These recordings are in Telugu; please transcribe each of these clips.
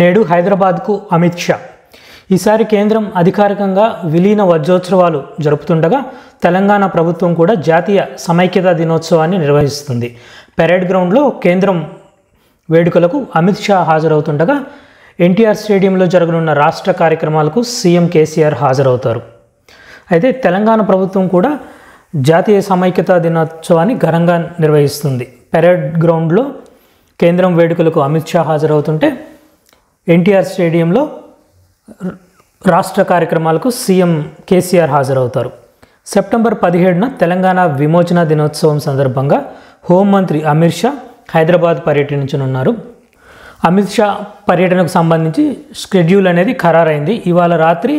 నేడు హైదరాబాద్కు అమిత్ షా ఈసారి కేంద్రం అధికారికంగా విలీన వజ్రోత్సవాలు జరుపుతుండగా తెలంగాణ ప్రభుత్వం కూడా జాతీయ సమైక్యతా దినోత్సవాన్ని నిర్వహిస్తుంది పెరేడ్ గ్రౌండ్లో కేంద్రం వేడుకలకు అమిత్ షా హాజరవుతుండగా ఎన్టీఆర్ స్టేడియంలో జరగనున్న రాష్ట్ర కార్యక్రమాలకు సీఎం కేసీఆర్ హాజరవుతారు అయితే తెలంగాణ ప్రభుత్వం కూడా జాతీయ సమైక్యతా దినోత్సవాన్ని ఘనంగా నిర్వహిస్తుంది పెరేడ్ గ్రౌండ్లో కేంద్రం వేడుకలకు అమిత్ షా హాజరవుతుంటే ఎన్టీఆర్ స్టేడియంలో రాష్ట్ర కార్యక్రమాలకు సీఎం కేసీఆర్ హాజరవుతారు సెప్టెంబర్ పదిహేడున తెలంగాణ విమోచన దినోత్సవం సందర్భంగా హోంమంత్రి అమిత్ షా హైదరాబాద్ పర్యటించనున్నారు అమిత్ షా పర్యటనకు సంబంధించి షెడ్యూల్ అనేది ఖరారైంది ఇవాళ రాత్రి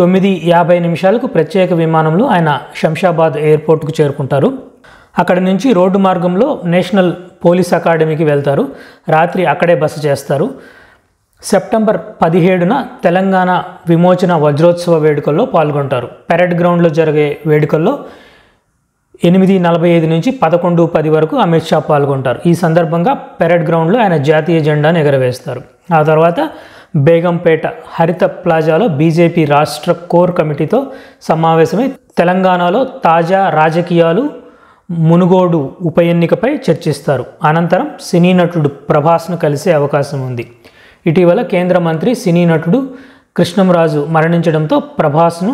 తొమ్మిది యాభై నిమిషాలకు ప్రత్యేక విమానంలో ఆయన శంషాబాద్ ఎయిర్పోర్ట్కు చేరుకుంటారు అక్కడ నుంచి రోడ్డు మార్గంలో నేషనల్ పోలీస్ అకాడమీకి వెళ్తారు రాత్రి అక్కడే బస చేస్తారు సెప్టెంబర్ పదిహేడున తెలంగాణ విమోచన వజ్రోత్సవ వేడుకల్లో పాల్గొంటారు పెరడ్ గ్రౌండ్లో జరిగే వేడుకల్లో ఎనిమిది నలభై ఐదు నుంచి పదకొండు పది వరకు అమిత్ షా పాల్గొంటారు ఈ సందర్భంగా పెరడ్ గ్రౌండ్లో ఆయన జాతీయ జెండాను ఎగరవేస్తారు ఆ తర్వాత బేగంపేట హరిత ప్లాజాలో బీజేపీ రాష్ట్ర కోర్ కమిటీతో సమావేశమై తెలంగాణలో తాజా రాజకీయాలు మునుగోడు ఉప ఎన్నికపై చర్చిస్తారు అనంతరం సినీ నటుడు ప్రభాస్ను కలిసే అవకాశం ఉంది ఇటీవల కేంద్ర మంత్రి సినీ నటుడు కృష్ణంరాజు మరణించడంతో ప్రభాస్ను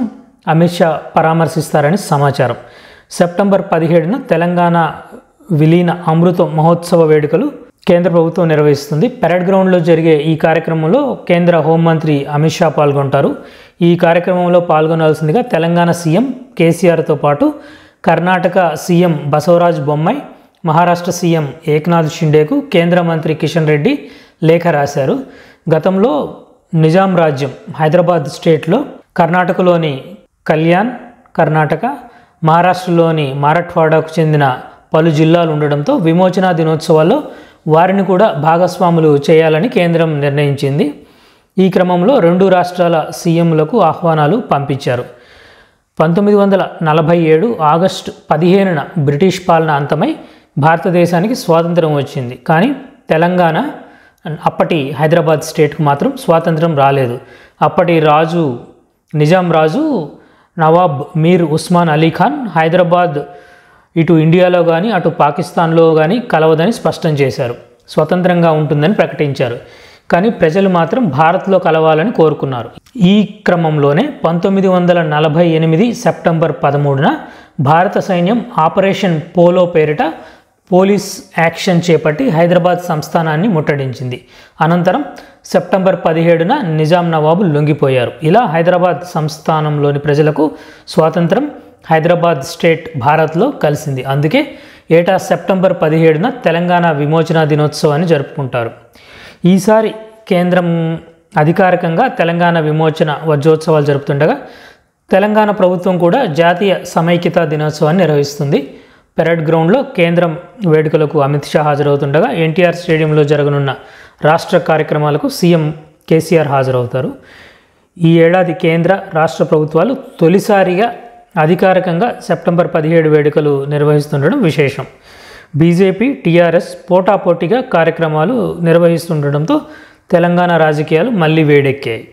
అమిత్ షా పరామర్శిస్తారని సమాచారం సెప్టెంబర్ పదిహేడున తెలంగాణ విలీన అమృత మహోత్సవ వేడుకలు కేంద్ర ప్రభుత్వం నిర్వహిస్తుంది పెరడ్ గ్రౌండ్లో జరిగే ఈ కార్యక్రమంలో కేంద్ర హోంమంత్రి అమిత్ షా పాల్గొంటారు ఈ కార్యక్రమంలో పాల్గొనాల్సిందిగా తెలంగాణ సీఎం కేసీఆర్తో పాటు కర్ణాటక సీఎం బసవరాజ్ బొమ్మాయి మహారాష్ట్ర సీఎం ఏక్నాథ్ షిండేకు కేంద్ర మంత్రి కిషన్ రెడ్డి లేఖ రాశారు గతంలో నిజాం రాజ్యం హైదరాబాద్ స్టేట్లో కర్ణాటకలోని కళ్యాణ్ కర్ణాటక మహారాష్ట్రలోని మారఠ్వాడాకు చెందిన పలు జిల్లాలు ఉండడంతో విమోచన దినోత్సవాల్లో వారిని కూడా భాగస్వాములు చేయాలని కేంద్రం నిర్ణయించింది ఈ క్రమంలో రెండు రాష్ట్రాల సీఎంలకు ఆహ్వానాలు పంపించారు పంతొమ్మిది వందల నలభై ఏడు ఆగస్టు పదిహేనున బ్రిటిష్ పాలన అంతమై భారతదేశానికి స్వాతంత్రం వచ్చింది కానీ తెలంగాణ అప్పటి హైదరాబాద్ స్టేట్కు మాత్రం స్వాతంత్రం రాలేదు అప్పటి రాజు నిజాం రాజు నవాబ్ మీర్ ఉస్మాన్ అలీ ఖాన్ హైదరాబాద్ ఇటు ఇండియాలో కానీ అటు పాకిస్తాన్లో కానీ కలవదని స్పష్టం చేశారు స్వతంత్రంగా ఉంటుందని ప్రకటించారు కానీ ప్రజలు మాత్రం భారత్లో కలవాలని కోరుకున్నారు ఈ క్రమంలోనే పంతొమ్మిది వందల నలభై ఎనిమిది సెప్టెంబర్ పదమూడున భారత సైన్యం ఆపరేషన్ పోలో పేరిట పోలీస్ యాక్షన్ చేపట్టి హైదరాబాద్ సంస్థానాన్ని ముట్టడించింది అనంతరం సెప్టెంబర్ పదిహేడున నిజాం నవాబు లొంగిపోయారు ఇలా హైదరాబాద్ సంస్థానంలోని ప్రజలకు స్వాతంత్రం హైదరాబాద్ స్టేట్ భారత్లో కలిసింది అందుకే ఏటా సెప్టెంబర్ పదిహేడున తెలంగాణ విమోచన దినోత్సవాన్ని జరుపుకుంటారు ఈసారి కేంద్రం అధికారికంగా తెలంగాణ విమోచన వజ్రోత్సవాలు జరుపుతుండగా తెలంగాణ ప్రభుత్వం కూడా జాతీయ సమైక్యతా దినోత్సవాన్ని నిర్వహిస్తుంది పెరడ్ గ్రౌండ్లో కేంద్రం వేడుకలకు అమిత్ షా హాజరవుతుండగా ఎన్టీఆర్ స్టేడియంలో జరగనున్న రాష్ట్ర కార్యక్రమాలకు సీఎం కేసీఆర్ హాజరవుతారు ఈ ఏడాది కేంద్ర రాష్ట్ర ప్రభుత్వాలు తొలిసారిగా అధికారికంగా సెప్టెంబర్ పదిహేడు వేడుకలు నిర్వహిస్తుండడం విశేషం బీజేపీ టీఆర్ఎస్ పోటాపోటీగా కార్యక్రమాలు నిర్వహిస్తుండడంతో తెలంగాణ రాజకీయాలు మళ్ళీ వేడెక్కాయి